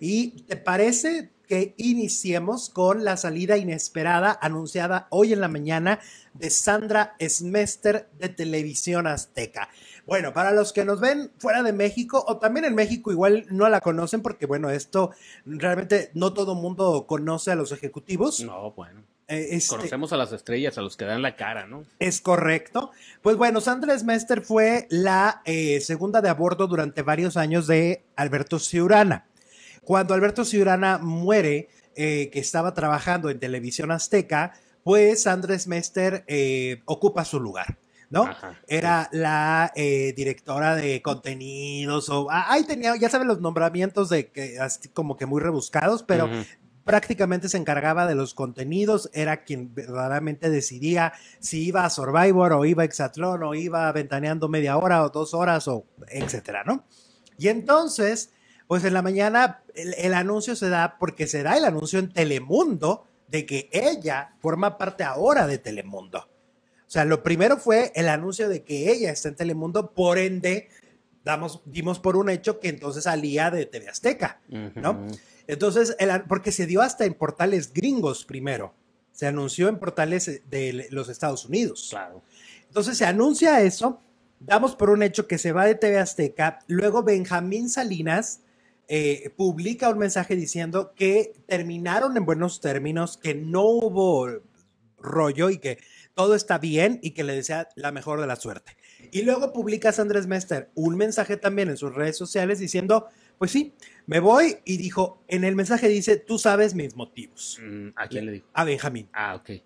¿Y te parece que iniciemos con la salida inesperada anunciada hoy en la mañana de Sandra Smester de Televisión Azteca? Bueno, para los que nos ven fuera de México o también en México igual no la conocen porque bueno, esto realmente no todo mundo conoce a los ejecutivos. No, bueno. Eh, este Conocemos a las estrellas, a los que dan la cara, ¿no? Es correcto. Pues bueno, Sandra Smester fue la eh, segunda de a durante varios años de Alberto Ciurana. Cuando Alberto Ciurana muere, eh, que estaba trabajando en Televisión Azteca, pues Andrés Mester eh, ocupa su lugar. ¿no? Era la eh, directora de contenidos o ah, ahí tenía, ya saben, los nombramientos de que como que muy rebuscados, pero prácticamente se encargaba de los contenidos, era quien verdaderamente decidía si iba a Survivor o iba a Exatlón o iba ventaneando media hora o dos horas o etcétera, ¿no? Y entonces pues en la mañana el, anuncio se da porque se da el anuncio en Telemundo de que ella forma parte ahora de Telemundo. O sea, lo primero fue el anuncio de que ella está en Telemundo, por ende, damos, dimos por un hecho que entonces salía de TV Azteca, ¿no? Entonces, porque se dio hasta en portales gringos primero. Se anunció en portales eh, de los Estados Unidos. Claro. Entonces se anuncia eso, damos por un hecho que se va de TV Azteca, luego Benjamín Salinas eh, publica un mensaje diciendo que terminaron en buenos términos, que no hubo rollo y que todo está bien y que le desea la mejor de la suerte. Y luego publica Andrés Mester un mensaje también en sus redes sociales diciendo, pues sí, me voy y dijo, en el mensaje dice, tú sabes mis motivos. Mm, ¿A quién le dijo? A Benjamín. Ah, ok.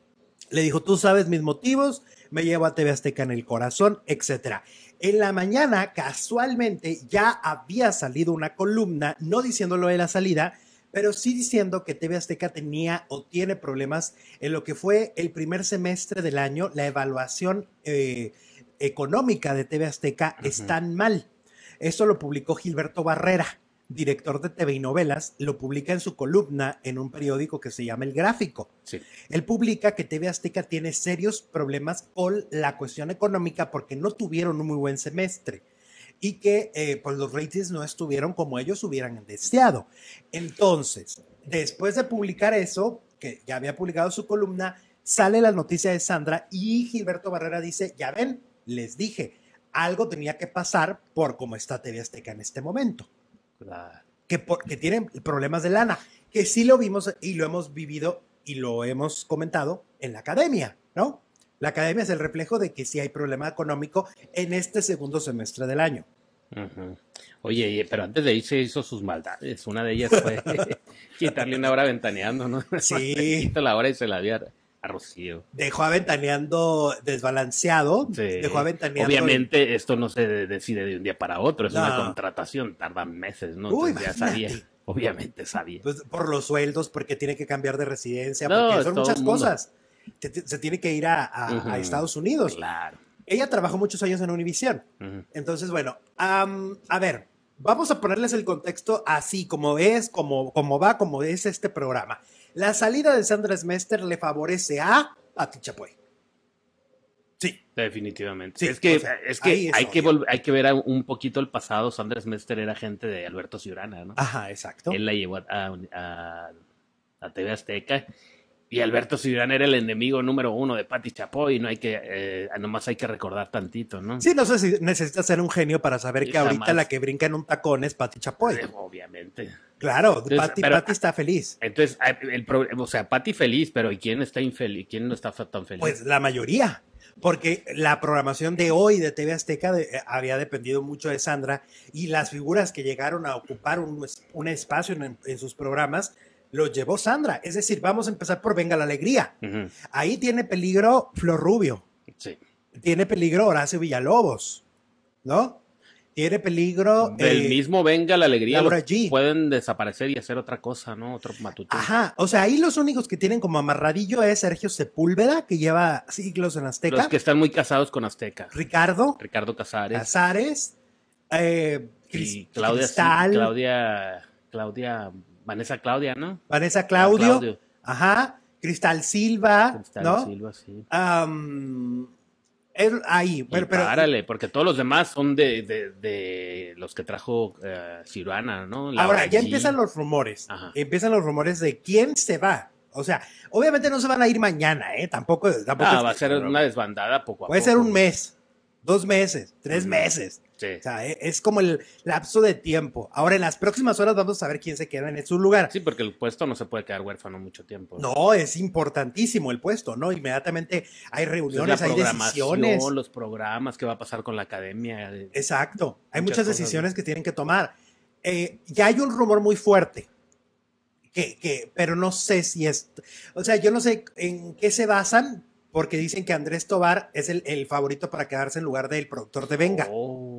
Le dijo, tú sabes mis motivos, me llevo a TV Azteca en el corazón, etc. En la mañana, casualmente, ya había salido una columna, no diciéndolo de la salida, pero sí diciendo que TV Azteca tenía o tiene problemas en lo que fue el primer semestre del año, la evaluación eh, económica de TV Azteca es tan mal. Eso lo publicó Gilberto Barrera director de TV y novelas, lo publica en su columna en un periódico que se llama El Gráfico. Él publica que TV Azteca tiene serios problemas con la cuestión económica porque no tuvieron un muy buen semestre y que eh, pues, los ratings no estuvieron como ellos hubieran deseado. Entonces, después de publicar eso, que ya había publicado su columna, sale la noticia de Sandra y Gilberto Barrera dice, ya ven, les dije, algo tenía que pasar por cómo está TV Azteca en este momento. Que, tienen problemas de lana, que sí lo vimos y lo hemos vivido y lo hemos comentado en la academia, ¿no? La academia es el reflejo de que sí hay problema económico en este segundo semestre del año. Oye, pero antes de irse hizo sus maldades. Una de ellas fue quitarle una hora ventaneando, ¿no? Sí. Quito la hora y se la diera. Dejó aventaneando desbalanceado. Obviamente, esto no se decide de un día para otro, es una contratación, tardan meses, ¿no? Obviamente sabía. Pues, por los sueldos, porque tiene que cambiar de residencia, porque son muchas cosas. Se, tiene que ir a, Estados Unidos. Ella trabajó muchos años en Univision. Entonces, bueno, a ver, vamos a ponerles el contexto así, como es, como, como va, como es este programa. La salida de Sandra Mester le favorece a Pati Chapoy. Sí. Definitivamente. es que, es que hay, que hay que ver un poquito el pasado. Sandra Smester era gente de Alberto Ciurana, ¿no? Ajá, exacto. Él la llevó a, a, TV Azteca. Y Alberto Ciurana era el enemigo número uno de Pati Chapoy, no hay que, eh, nomás hay que recordar tantito, ¿no? Sí, no sé si necesitas ser un genio para saber que ahorita la que brinca en un tacón es Pati Chapoy. Eh, obviamente. Claro, Patty, está feliz. Entonces, ah, el, problema o sea, Patty feliz, pero ¿y quién está infeliz? ¿Quién no está tan feliz? Pues la mayoría, porque la programación de hoy de TV Azteca eh, había dependido mucho de Sandra y las figuras que llegaron a ocupar un, espacio en, sus programas los llevó Sandra. Es decir, vamos a empezar por Venga la Alegría. Ahí tiene peligro Flor Rubio. Sí. Tiene peligro Horacio Villalobos, ¿no? Tiene peligro. el eh, mismo venga la alegría. Pueden desaparecer y hacer otra cosa, ¿no? Otro matutino. Ajá. O sea, ahí los únicos que tienen como amarradillo es Sergio Sepúlveda, que lleva siglos en Azteca. Los que están muy casados con Azteca. Ricardo. Ricardo Casares. Casares. Eh, Claudia, Cristal, Claudia, Claudia, Vanessa Claudia, ¿no? Vanessa Claudio, ajá, Cristal Silva, Cristal Silva, sí es ahí. Pero, pero, párale, porque todos los demás son de, de, los que trajo uh, ¿no? ahora, ya empiezan los rumores. Empiezan los rumores de quién se va. O sea, obviamente no se van a ir mañana, ¿eh? Tampoco, ah, va a ser una desbandada poco a Puede poco. Puede ser un mes, dos meses, tres meses. O sea, e, es como el lapso de tiempo. Ahora, en las próximas horas vamos a ver quién se queda en su lugar. Sí, porque el puesto no se puede quedar huérfano mucho tiempo. No, es importantísimo el puesto, ¿no? Inmediatamente hay reuniones, hay decisiones. Los programas, qué va a pasar con la academia. Eh. Exacto. Hay muchas, decisiones que tienen que tomar. Eh, ya hay un rumor muy fuerte. Que, que, pero no sé si es. O sea, yo no sé en qué se basan, porque dicen que Andrés Tobar es el, el favorito para quedarse en lugar del productor de Venga. Oh.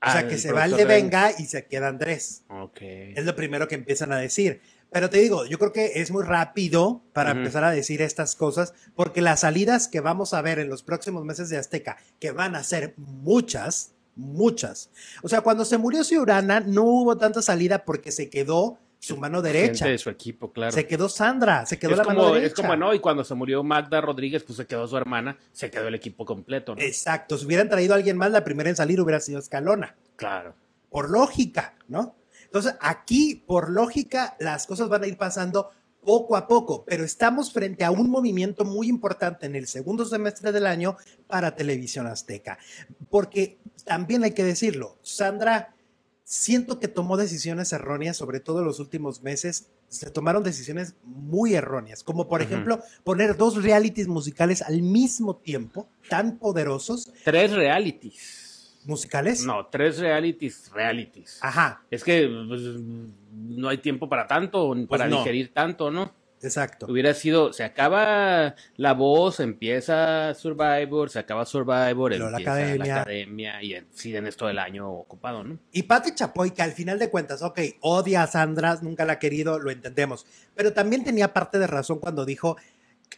O sea, ah, que se va el de Venga y se queda Andrés. Okay. Es lo primero que empiezan a decir. Pero te digo, yo creo que es muy rápido para empezar a decir estas cosas, porque las salidas que vamos a ver en los próximos meses de Azteca, que van a ser muchas, muchas. O sea, cuando se murió Ciurana, no hubo tanta salida porque se quedó su mano derecha. De su equipo, claro. Se quedó Sandra, se quedó la mano derecha. Es como, no, y cuando se murió Magda Rodríguez, pues se quedó su hermana, se quedó el equipo completo. ¿no? Exacto, si hubieran traído a alguien más, la primera en salir hubiera sido Escalona. Claro. Por lógica, ¿no? Entonces, aquí, por lógica, las cosas van a ir pasando poco a poco, pero estamos frente a un movimiento muy importante en el segundo semestre del año para Televisión Azteca, porque también hay que decirlo, Sandra siento que tomó decisiones erróneas, sobre todo en los últimos meses, se tomaron decisiones muy erróneas, como por ejemplo poner dos realities musicales al mismo tiempo, tan poderosos. Tres realities. ¿Musicales? No, tres realities, realities. Ajá. Es que pues, no hay tiempo para tanto, pues para ingerir digerir tanto, ¿no? Exacto. Hubiera sido, se acaba la voz, empieza Survivor, se acaba Survivor, empieza la academia. y siguen esto del año ocupado, ¿no? Y Patrick Chapoy, que al final de cuentas, ok, odia a Sandra, nunca la ha querido, lo entendemos. Pero también tenía parte de razón cuando dijo,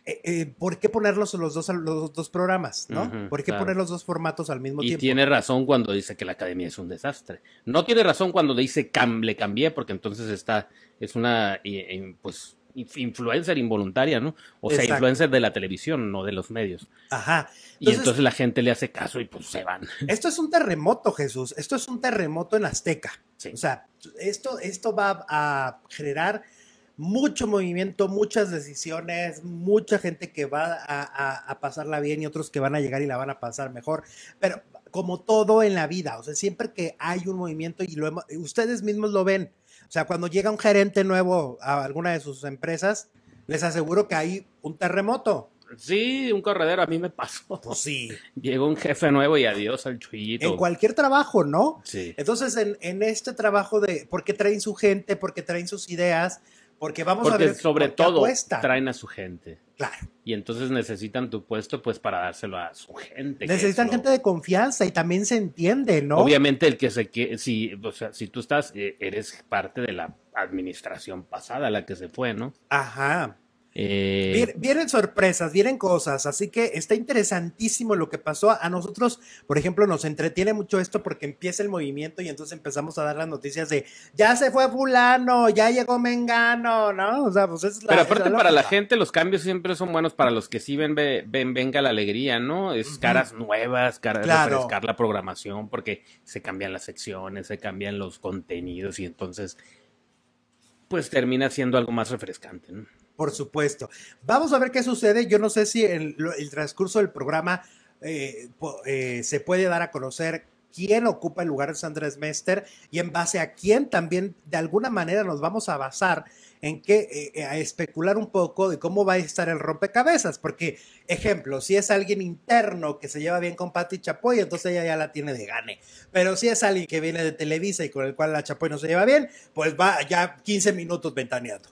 eh, eh, ¿por qué ponerlos los dos, los dos programas, no? ¿Por qué poner los dos formatos al mismo tiempo? Y tiene razón cuando dice que la academia es un desastre. No tiene razón cuando dice, le cambié, porque entonces está, es una, pues influencer involuntaria, ¿no? O sea, influencer de la televisión, no de los medios. Ajá. y entonces la gente le hace caso y pues se van. Esto es un terremoto, Jesús. Esto es un terremoto en Azteca. O sea, esto, esto va a generar mucho movimiento, muchas decisiones, mucha gente que va a, pasarla bien y otros que van a llegar y la van a pasar mejor. Pero como todo en la vida, o sea, siempre que hay un movimiento y lo ustedes mismos lo ven, o sea, cuando llega un gerente nuevo a alguna de sus empresas, les aseguro que hay un terremoto. Sí, un corredero, a mí me pasó. Pues sí. Llegó un jefe nuevo y adiós al chullito. En cualquier trabajo, ¿no? Sí. Entonces, en, en este trabajo de por qué traen su gente, por qué traen sus ideas, porque vamos a ver. sobre todo traen a su gente. Claro. Y entonces necesitan tu puesto pues para dárselo a su gente. Necesitan gente de confianza y también se entiende, ¿no? Obviamente el que se que si o sea, si tú estás eh, eres parte de la administración pasada la que se fue, ¿no? Ajá. Eh, vienen, sorpresas, vienen cosas, así que está interesantísimo lo que pasó. A nosotros, por ejemplo, nos entretiene mucho esto porque empieza el movimiento y entonces empezamos a dar las noticias de ya se fue fulano, ya llegó Mengano, ¿no? O sea, pues es la, Pero aparte para la gente los cambios siempre son buenos para los que sí ven, ven venga la alegría, ¿no? Es caras nuevas, caras de refrescar la programación porque se cambian las secciones, se cambian los contenidos y entonces pues termina siendo algo más refrescante, ¿no? Por supuesto. Vamos a ver qué sucede. Yo no sé si en el transcurso del programa eh, eh, se puede dar a conocer quién ocupa el lugar de Sandra Smester y en base a quién también de alguna manera nos vamos a basar en qué eh, a especular un poco de cómo va a estar el rompecabezas, porque ejemplo, si es alguien interno que se lleva bien con Patti Chapoy, entonces ella ya la tiene de gane, pero si es alguien que viene de Televisa y con el cual la Chapoy no se lleva bien, pues va ya 15 minutos ventaneando.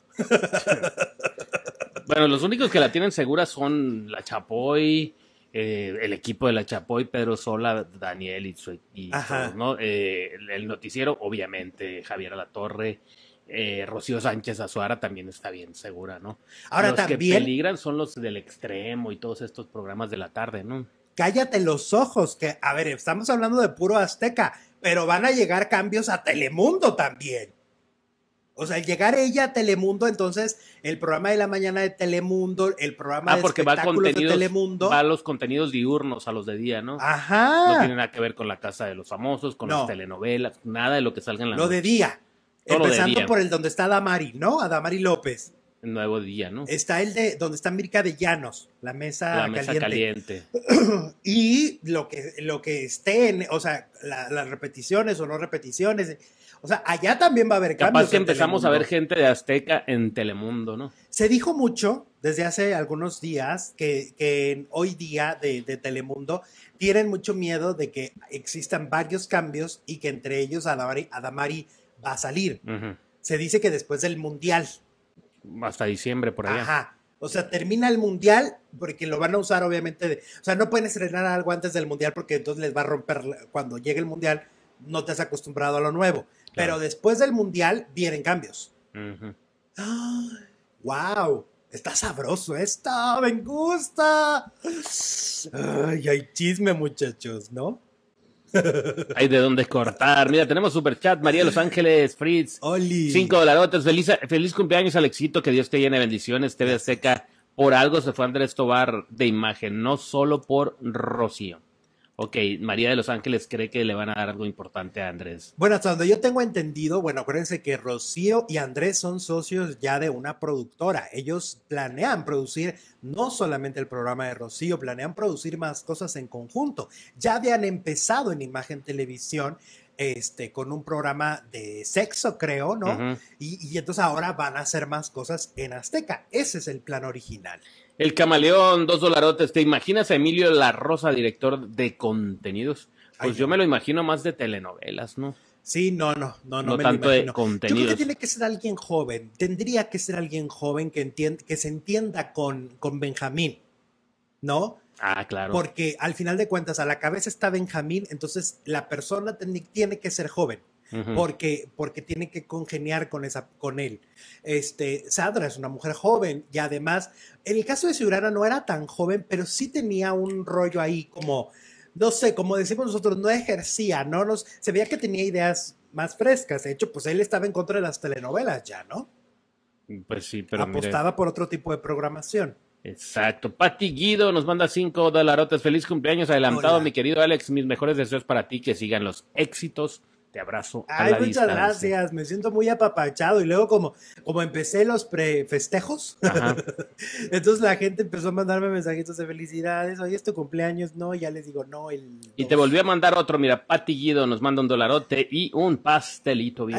Bueno, los únicos que la tienen segura son la Chapoy, eh, el equipo de la Chapoy, Pedro Sola, Daniel y, su, ¿no? Eh, el noticiero, obviamente, Javier Alatorre. Eh, Rocío Sánchez Azuara también está bien segura, ¿no? Ahora los que peligran son los del extremo y todos estos programas de la tarde, ¿no? Cállate los ojos, que, a ver, estamos hablando de puro Azteca, pero van a llegar cambios a Telemundo también. O sea, al llegar ella a Telemundo, entonces el programa de la mañana de Telemundo, el programa ah, de porque espectáculos de Telemundo. Va a los contenidos diurnos, a los de día, ¿no? Ajá. No tiene nada que ver con la casa de los famosos, con las telenovelas, nada de lo que salga en la Lo de día. Empezando por el donde está Damari, ¿no? A López. nuevo día, ¿no? Está el de donde está Mirka de Llanos, la mesa, caliente. y lo que, lo que esté, en, o sea, las repeticiones o no repeticiones o sea, allá también va a haber cambios. Capaz que empezamos a ver gente de Azteca en Telemundo, ¿no? Se dijo mucho desde hace algunos días que, que hoy día de, Telemundo tienen mucho miedo de que existan varios cambios y que entre ellos Adamari, va a salir. Se dice que después del Mundial. Hasta diciembre, por allá. Ajá. O sea, termina el mundial porque lo van a usar obviamente. o sea, no pueden estrenar algo antes del mundial porque entonces les va a romper cuando llegue el mundial. No te has acostumbrado a lo nuevo. Pero después del mundial vienen cambios. ¡Wow! ¡Ah! Está sabroso esta, me gusta. Ay, hay chisme, muchachos, ¿no? Hay de dónde cortar. Mira, tenemos super chat. María Los Ángeles, Fritz. Oli. Cinco dólares. Feliz, feliz cumpleaños, Alexito. Que Dios te llene bendiciones. TV Seca. Por algo se fue Andrés Tobar de imagen, no solo por Rocío ok, María de los Ángeles cree que le van a dar algo importante a Andrés. Bueno, hasta yo tengo entendido, bueno, acuérdense que Rocío y Andrés son socios ya de una productora. Ellos planean producir no solamente el programa de Rocío, planean producir más cosas en conjunto. Ya habían empezado en Imagen Televisión. Este, con un programa de sexo, creo, ¿no? y, y entonces ahora van a hacer más cosas en Azteca. Ese es el plan original. El camaleón, dos dolarotes. ¿Te imaginas a Emilio La Rosa, director de contenidos? Pues yo me lo imagino más de telenovelas, ¿no? Sí, no, no, no, no, no me tanto lo imagino. de contenidos. Yo creo que tiene que ser alguien joven. Tendría que ser alguien joven que, que se entienda con, con Benjamín, ¿no? Ah, claro. Porque al final de cuentas, a la cabeza está Benjamín, entonces la persona tiene que ser joven porque, porque tiene que congeniar con, esa, con él. Este, Sadra es una mujer joven y además, en el caso de Sigurana no era tan joven, pero sí tenía un rollo ahí como, no sé, como decimos nosotros, no ejercía, no nos, se veía que tenía ideas más frescas. De hecho, pues él estaba en contra de las telenovelas ya, ¿no? Mm, pues sí, pero. apostaba por otro tipo de programación. Exacto. Pati Guido nos manda cinco dolarotes. Feliz cumpleaños adelantado, mi querido Alex. Mis mejores deseos para ti, que sigan los éxitos te abrazo. Ay, a la muchas gracias. Me siento muy apapachado. Y luego, como, como empecé los prefestejos, entonces la gente empezó a mandarme mensajitos de felicidades. hoy es tu cumpleaños. No, ya les digo, no. El, y te volvió a mandar otro. Mira, patillido, nos manda un dolarote y un pastelito bien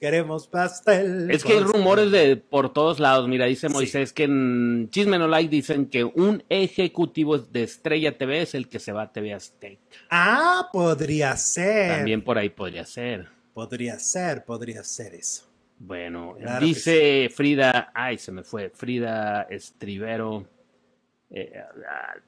queremos pastel. Es que hay rumores de por todos lados. Mira, dice Moisés que en Chisme No Like dicen que un ejecutivo de Estrella TV es el que se va a TV Azteca. Ah, podría ser. También por ahí podría ser. Podría ser, podría ser eso. Bueno, dice Frida, ay, se me fue, Frida Estribero. Eh,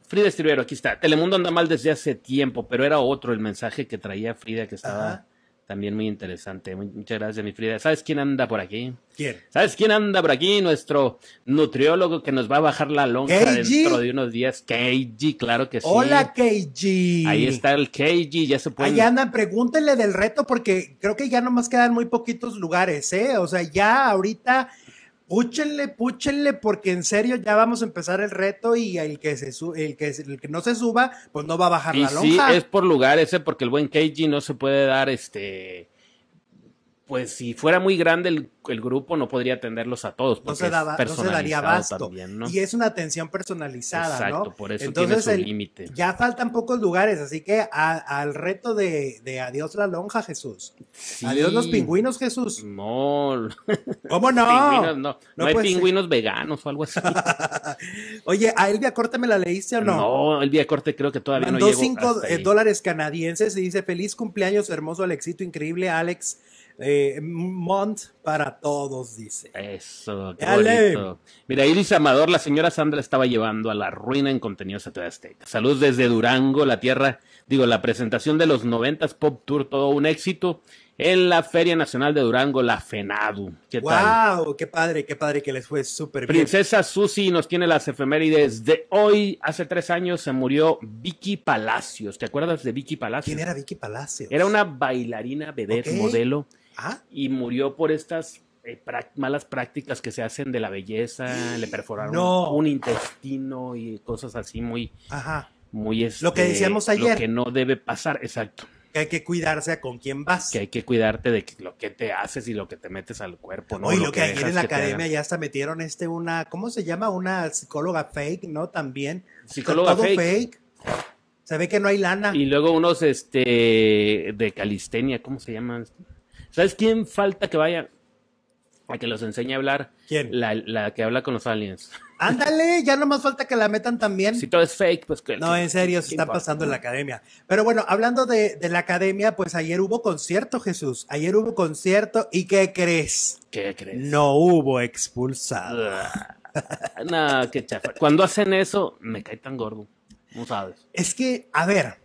Frida Estribero, aquí está. Telemundo anda mal desde hace tiempo, pero era otro el mensaje que traía Frida que estaba. También muy interesante. Muchas gracias, mi Frida. ¿Sabes quién anda por aquí? ¿Quién? ¿Sabes quién anda por aquí? Nuestro nutriólogo que nos va a bajar la lonja dentro de unos días. ¡Keiji, claro que sí. Hola, Keiji! Ahí está el Keiji, ya se puede. Ahí andan, pregúntenle del reto porque creo que ya nomás quedan muy poquitos lugares, ¿eh? O sea, ya ahorita Púchenle, púchenle, porque en serio ya vamos a empezar el reto y el que, se el el que no se suba, pues no va a bajar la lonja. Sí, es por lugar ese, eh, porque el buen KG no se puede dar este pues si fuera muy grande el, grupo no podría atenderlos a todos. Porque no, se no daría abasto. ¿no? Y es una atención personalizada. Exacto, por eso tiene su límite. Ya faltan pocos lugares, así que al reto de, de, adiós la lonja, Jesús. Adiós los pingüinos, Jesús. No. ¿Cómo no? no. no hay pingüinos veganos o algo así. Oye, ¿a Elvia Corte me la leíste o no? No, Elvia Corte creo que todavía no llegó. cinco eh, dólares canadienses y dice, feliz cumpleaños, hermoso Alexito, increíble Alex. Eh, Mont para todos, dice. Eso, qué Mira, Iris Amador, la señora Sandra estaba llevando a la ruina en contenidos a toda Saludos desde Durango, la tierra, digo, la presentación de los 90s Pop Tour, todo un éxito en la Feria Nacional de Durango, la FENADU. ¿Qué wow, ¡Qué padre, qué padre que les fue súper bien! Princesa Susi nos tiene las efemérides de hoy. Hace tres años se murió Vicky Palacios. ¿Te acuerdas de Vicky Palacios? ¿Quién era Vicky Palacios? Era una bailarina vedette, modelo Ah. y murió por estas eh, malas prácticas que se hacen de la belleza, le perforaron un intestino y cosas así muy... Ajá. Muy lo que este, decíamos ayer. que no debe pasar, exacto. Que hay que cuidarse a con quién vas. Que hay que cuidarte de lo que te haces y lo que te metes al cuerpo, ¿no? y lo, que, ayer en la academia ya hasta metieron este una, ¿cómo se llama? Una psicóloga fake, ¿no? También. Psicóloga fake. Se ve que no hay lana. Y luego unos este de calistenia, ¿cómo se llaman? ¿Sabes quién falta que vaya? A que los enseñe a hablar. ¿Quién? La, que habla con los aliens. Ándale, ya no más falta que la metan también. Si todo es fake, pues que. No, en serio, se está pasando en la academia. Pero bueno, hablando de, la academia, pues ayer hubo concierto, Jesús. Ayer hubo concierto y ¿qué crees? ¿Qué crees? No hubo expulsado. no, qué chafa. Cuando hacen eso, me cae tan gordo. No sabes. Es que, a ver,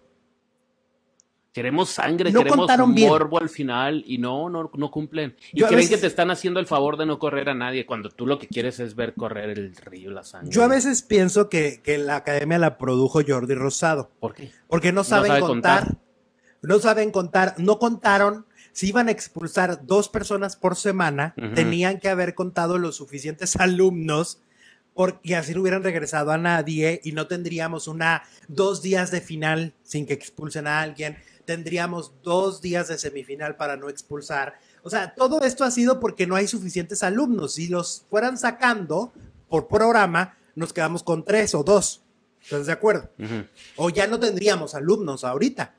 Queremos sangre, queremos morbo al final y no, no, cumplen. Y yo creen que te están haciendo el favor de no correr a nadie cuando tú lo que quieres es ver correr el río la sangre. Yo a veces pienso que, la academia la produjo Jordi Rosado. ¿Por qué? Porque no saben contar, No saben contar. No contaron. Si iban a expulsar dos personas por semana, tenían que haber contado los suficientes alumnos porque así no hubieran regresado a nadie y no tendríamos una dos días de final sin que expulsen a alguien tendríamos dos días de semifinal para no expulsar. O sea, todo esto ha sido porque no hay suficientes alumnos. Si los fueran sacando por programa, nos quedamos con tres o dos. ¿Estás de acuerdo? O ya no tendríamos alumnos ahorita.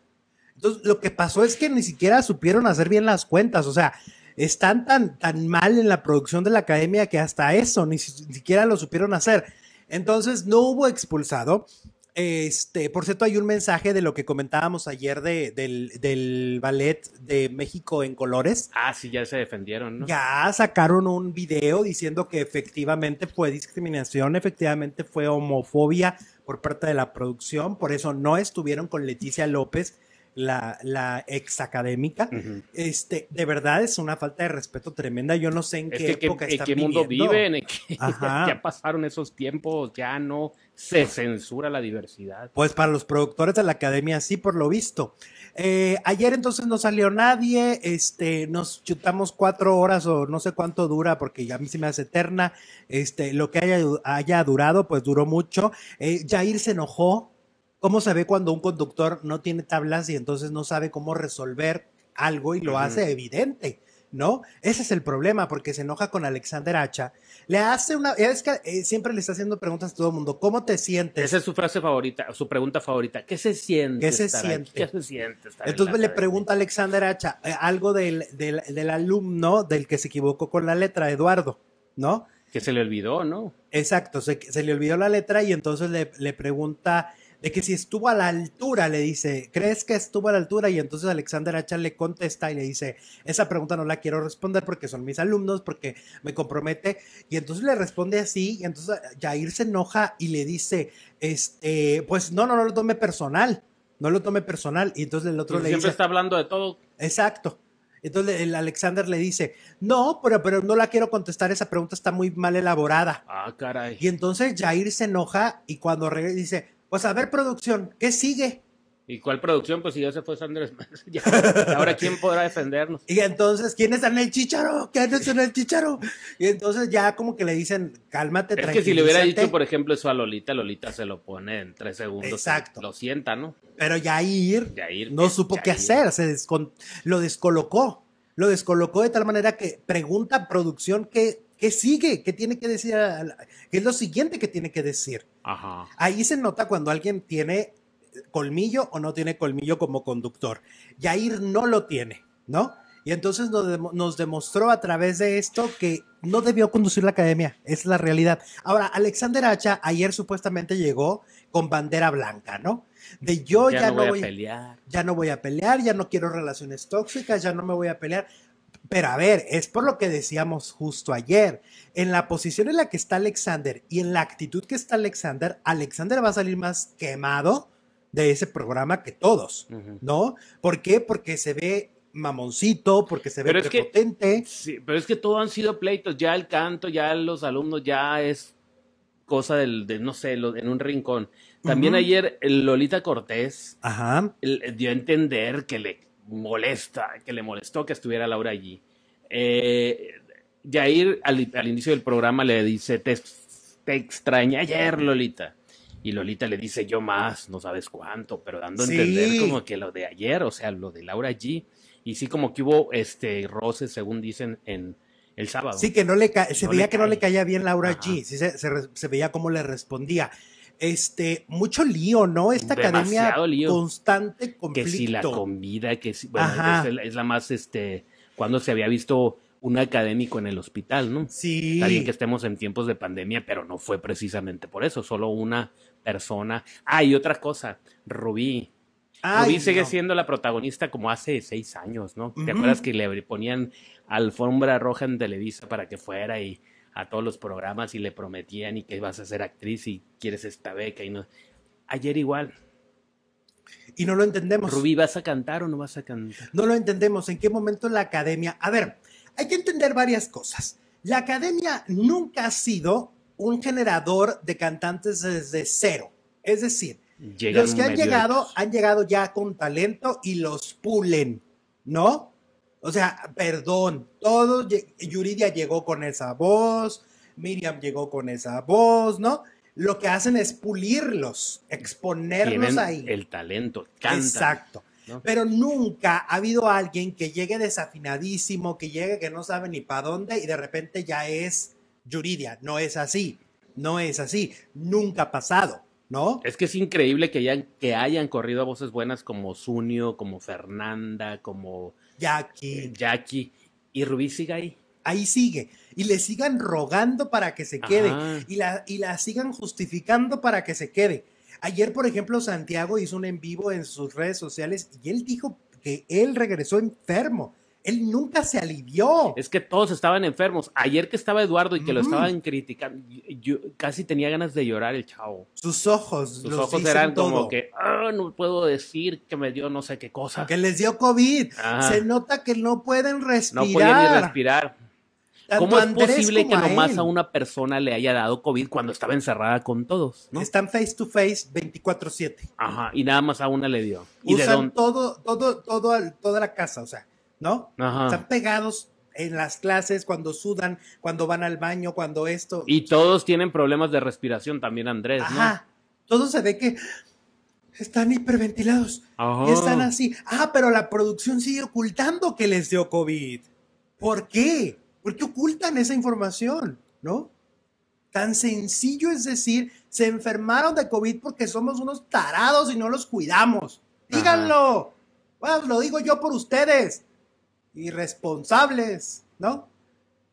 Entonces, lo que pasó es que ni siquiera supieron hacer bien las cuentas. O sea, están tan, tan mal en la producción de la academia que hasta eso ni siquiera lo supieron hacer. Entonces, no hubo expulsado. Este, por cierto, hay un mensaje de lo que comentábamos ayer de, del, del, ballet de México en colores. Ah, sí, ya se defendieron, ¿no? Ya sacaron un video diciendo que efectivamente fue discriminación, efectivamente fue homofobia por parte de la producción, por eso no estuvieron con Leticia López la, la exacadémica, este, de verdad es una falta de respeto tremenda. Yo no sé en qué época está ¿En qué mundo viven? ya pasaron esos tiempos, ya no se censura la diversidad. Pues para los productores de la academia, sí, por lo visto. Eh, ayer entonces no salió nadie, este, nos chutamos cuatro horas o no sé cuánto dura, porque ya a mí se me hace eterna. Este, lo que haya, haya durado, pues duró mucho. Jair eh, se enojó ¿Cómo se ve cuando un conductor no tiene tablas y entonces no sabe cómo resolver algo y lo hace evidente? ¿No? Ese es el problema, porque se enoja con Alexander Hacha. Le hace una. Es que eh, siempre le está haciendo preguntas a todo el mundo. ¿Cómo te sientes? Esa es su frase favorita, su pregunta favorita. ¿Qué se siente? ¿Qué se siente? ¿Qué se siente Entonces le pregunta a Alexander Hacha eh, algo del, del, alumno del que se equivocó con la letra, Eduardo, ¿no? Que se le olvidó, ¿no? Exacto, se, se le olvidó la letra y entonces le, le pregunta de que si estuvo a la altura, le dice, ¿crees que estuvo a la altura? Y entonces Alexander Hacha le contesta y le dice, esa pregunta no la quiero responder porque son mis alumnos, porque me compromete. Y entonces le responde así, y entonces Jair se enoja y le dice, este, pues no, no, no lo tome personal, no lo tome personal. Y entonces el otro le dice... Siempre está hablando de todo. Exacto. Entonces el Alexander le dice, no, pero, pero no la quiero contestar, esa pregunta está muy mal elaborada. Ah, caray. Y entonces Jair se enoja y cuando dice, pues a ver, producción, ¿qué sigue? ¿Y cuál producción? Pues si ya se fue Sanders ahora quién podrá defendernos. Y entonces, ¿quién está en el chicharo? ¿Quién está en el chicharo? Y entonces ya como que le dicen, cálmate, Es que si le hubiera dicho, por ejemplo, eso a Lolita, Lolita se lo pone en tres segundos. Exacto. Lo sienta, ¿no? Pero ya ir. no supo qué hacer, se lo descolocó. Lo descolocó de tal manera que pregunta producción ¿qué? ¿Qué sigue? ¿Qué tiene que decir? ¿Qué es lo siguiente que tiene que decir? Ahí se nota cuando alguien tiene colmillo o no tiene colmillo como conductor. Yair no lo tiene, ¿no? Y entonces nos, demostró a través de esto que no debió conducir la academia, es la realidad. Ahora, Alexander Hacha ayer supuestamente llegó con bandera blanca, ¿no? De yo ya, no Ya no voy a pelear, ya no quiero relaciones tóxicas, ya no me voy a pelear. Pero a ver, es por lo que decíamos justo ayer. En la posición en la que está Alexander y en la actitud que está Alexander, Alexander va a salir más quemado de ese programa que todos, ¿no? ¿Por qué? Porque se ve mamoncito, porque se ve prepotente. sí, pero es que todo han sido pleitos. Ya el canto, ya los alumnos, ya es cosa del, de, no sé, en un rincón. También ayer Lolita Cortés Ajá. dio a entender que le molesta, que le molestó que estuviera Laura allí. Eh, Jair al, al, inicio del programa le dice, te, extraña extrañé ayer, Lolita. Y Lolita le dice, yo más, no sabes cuánto, pero dando a entender como que lo de ayer, o sea, lo de Laura allí Y sí, como que hubo este roces, según dicen, en el sábado. Sí, que no le se veía que no le caía bien Laura allí Sí, se, se, veía cómo le respondía este, mucho lío, ¿no? Esta academia lío. constante conflicto. Que si la comida, que si, bueno, es la, más, este, cuando se había visto un académico en el hospital, ¿no? Sí. Está bien que estemos en tiempos de pandemia, pero no fue precisamente por eso, solo una persona. Ah, y otra cosa, Rubí. Rubí sigue siendo la protagonista como hace seis años, ¿no? ¿Te acuerdas que le ponían alfombra roja en Televisa para que fuera y a todos los programas y le prometían y que ibas a ser actriz y quieres esta beca y no. Ayer igual. Y no lo entendemos. Rubí, ¿vas a cantar o no vas a cantar? No lo entendemos. ¿En qué momento la academia? A ver, hay que entender varias cosas. La academia nunca ha sido un generador de cantantes desde cero. Es decir, los que han llegado han llegado ya con talento y los pulen, ¿no? O sea, perdón, todo, Yuridia llegó con esa voz, Miriam llegó con esa voz, ¿no? Lo que hacen es pulirlos, exponerlos ahí. El talento, cantan. Exacto. Pero nunca ha habido alguien que llegue desafinadísimo, que llegue que no sabe ni para dónde y de repente ya es Yuridia. No es así, no es así, nunca ha pasado. Es que es increíble que hayan, que hayan corrido a voces buenas como Zunio, como Fernanda, como Jackie. Eh, Jackie. Y Rubí sigue ahí. Ahí sigue. Y le sigan rogando para que se quede. Y la, y la sigan justificando para que se quede. Ayer, por ejemplo, Santiago hizo un en vivo en sus redes sociales y él dijo que él regresó enfermo él nunca se alivió. Es que todos estaban enfermos. Ayer que estaba Eduardo y que lo estaban criticando, yo casi tenía ganas de llorar el chavo. Sus ojos. Sus ojos eran como que, ah, no puedo decir que me dio no sé qué cosa. Que les dio COVID. Se nota que no pueden respirar. No pueden ni respirar. ¿Cómo es posible que nomás a una persona le haya dado COVID cuando estaba encerrada con todos? ¿no? Están face to face 24-7. Ajá, y nada más a una le dio. ¿Y Usan Todo, todo, todo, toda la casa, o sea, ¿no? Están pegados en las clases, cuando sudan, cuando van al baño, cuando esto. Y todos tienen problemas de respiración también, Andrés, Ajá. Todos se ve que están hiperventilados. Y están así. Ah, pero la producción sigue ocultando que les dio COVID. ¿Por qué? ¿Por qué ocultan esa información? ¿No? Tan sencillo es decir, se enfermaron de COVID porque somos unos tarados y no los cuidamos. Díganlo. Bueno, lo digo yo por ustedes irresponsables, ¿no?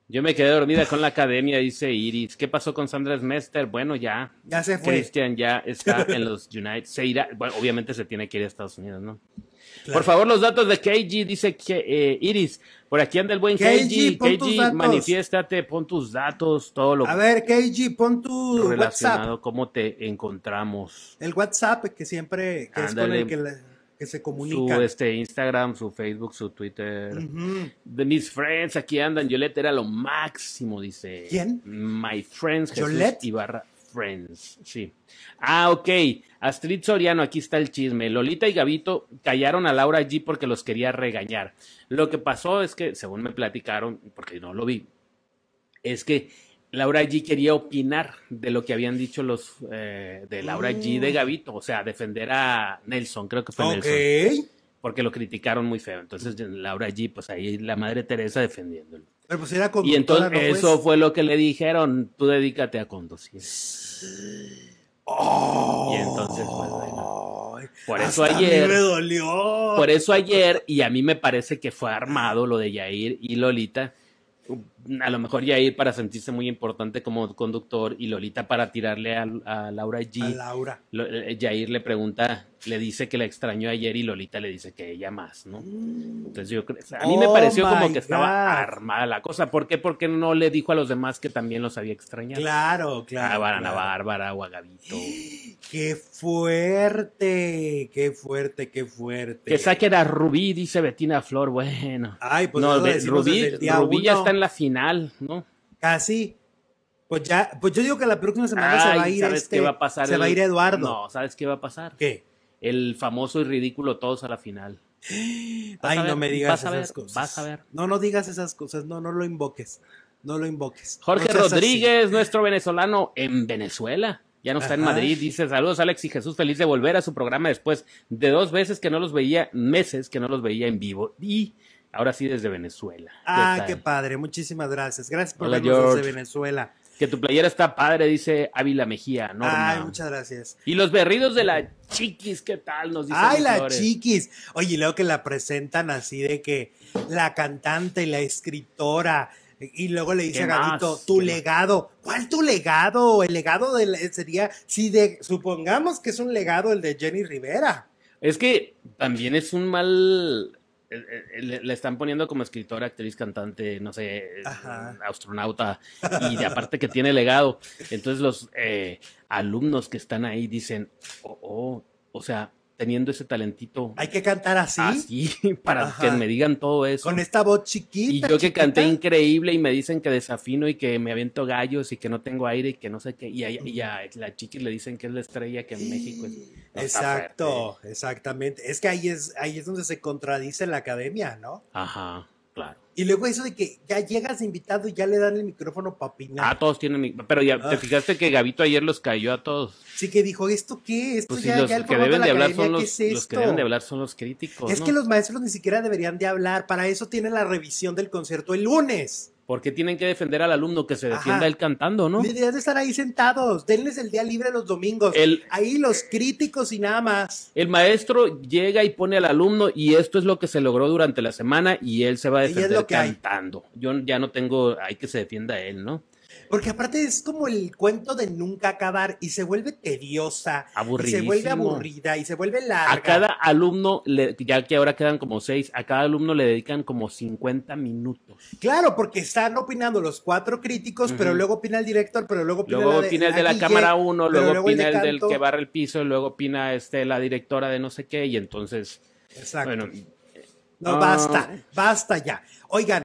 Yo me quedé dormida con la academia, dice Iris. ¿Qué pasó con Sandra Smester? Bueno, ya. Ya se fue. Christian ya está en los United. Se irá. Bueno, obviamente se tiene que ir a Estados Unidos, ¿no? Por favor, los datos de KG, dice que, eh, Iris. Por aquí anda el buen KG. KG, manifiéstate, pon tus datos, todo lo. A ver, KG, pon tu relacionado, cómo te encontramos. El WhatsApp que siempre es con el que. le que se comunican. Su este, Instagram, su Facebook, su Twitter. The De mis friends aquí andan. Yolette era lo máximo, dice. ¿Quién? My friends, Jesús Y Friends, sí. Ah, ok. Astrid Soriano, aquí está el chisme. Lolita y Gabito callaron a Laura allí porque los quería regañar. Lo que pasó es que, según me platicaron, porque no lo vi, es que Laura G quería opinar de lo que habían dicho los eh, de Laura G de mm. Gavito, o sea, defender a Nelson, creo que fue okay. Nelson. Porque lo criticaron muy feo. Entonces Laura G, pues ahí la madre Teresa defendiéndolo. Pero pues era y entonces eso pues. fue lo que le dijeron, tú dedícate a conducir. Y entonces, pues bueno. Por eso ayer. Me dolió. Por eso ayer, y a mí me parece que fue armado lo de Yair y Lolita, a lo mejor Yair para sentirse muy importante como conductor y Lolita para tirarle a, Laura G. A Laura. Yair eh, le pregunta, le dice que la extrañó ayer y Lolita le dice que ella más, ¿no? Mm. Entonces yo a mí me oh pareció como que estaba armada la cosa. ¿Por qué? Porque no le dijo a los demás que también los había extrañado. Claro, ah, claro. A ¡Qué fuerte! ¡Qué fuerte, qué fuerte! Que saque era Rubí, dice Betina Flor, bueno. Ay, pues no, Rubí, Rubí ya está en la final final, ¿no? Casi. Pues ya, pues yo digo que la próxima semana se va a ir. ¿sabes este, a pasar? Se va a ir Eduardo. No, ¿sabes qué va a pasar? ¿Qué? El famoso y ridículo todos a la final. Ay, no me digas esas cosas. Vas a ver. No, no digas esas cosas, no, no lo invoques. No lo invoques. Jorge Rodríguez, nuestro venezolano en Venezuela. Ya no está en Madrid. Dice saludos Alex y Jesús, feliz de volver a su programa después de dos veces que no los veía, meses que no los veía en vivo. Y Ahora sí desde Venezuela. Ah, qué, padre, muchísimas gracias. Gracias por la de desde Venezuela. Que tu playera está padre, dice Ávila Mejía, Norma. Ay, muchas gracias. Y los berridos de la chiquis, ¿qué tal? Nos Ay, la chiquis. Oye, luego que la presentan así de que la cantante, y la escritora, y luego le dice a Gabito, tu legado. ¿Cuál tu legado? El legado de sería, si de, supongamos que es un legado el de Jenny Rivera. Es que también es un mal le, están poniendo como escritora, actriz, cantante, no sé, astronauta, y de aparte que tiene legado. Entonces los eh, alumnos que están ahí dicen, oh, oh o sea, teniendo ese talentito. Hay que cantar así. Así, para que me digan todo eso. Con esta voz chiquita. Y yo que canté increíble y me dicen que desafino y que me aviento gallos y que no tengo aire y que no sé qué. Y a, la chiqui le dicen que es la estrella que en México es. Exacto, exactamente. Es que ahí es, ahí es donde se contradice la academia, ¿no? Ajá. Y luego eso de que ya llegas invitado y ya le dan el micrófono para opinar. Ah, todos tienen Pero ya te ah. fijaste que Gabito ayer los cayó a todos. Sí, que dijo, ¿esto qué? Esto pues ya, que deben de, hablar los, que deben de hablar son los críticos. Es que los maestros ni siquiera deberían de hablar. Para eso tiene la revisión del concierto el lunes. Porque tienen que defender al alumno que se defienda él cantando, no? Deberían de estar ahí sentados, denles el día libre los domingos. ahí los críticos y nada más. El maestro llega y pone al alumno y esto es lo que se logró durante la semana y él se va a defender cantando. Yo ya no tengo, hay que se defienda él, ¿no? Porque aparte es como el cuento de nunca acabar y se vuelve tediosa. Aburrida. Se vuelve aburrida y se vuelve larga. A cada alumno, ya que ahora quedan como seis, a cada alumno le dedican como 50 minutos. Claro, porque están opinando los cuatro críticos, pero luego opina el director, pero luego opina, luego la Luego opina el de la, cámara uno, luego, opina el, del que barra el piso, luego opina este, la directora de no sé qué, y entonces. Exacto. Bueno, no, basta, ah. basta ya. Oigan,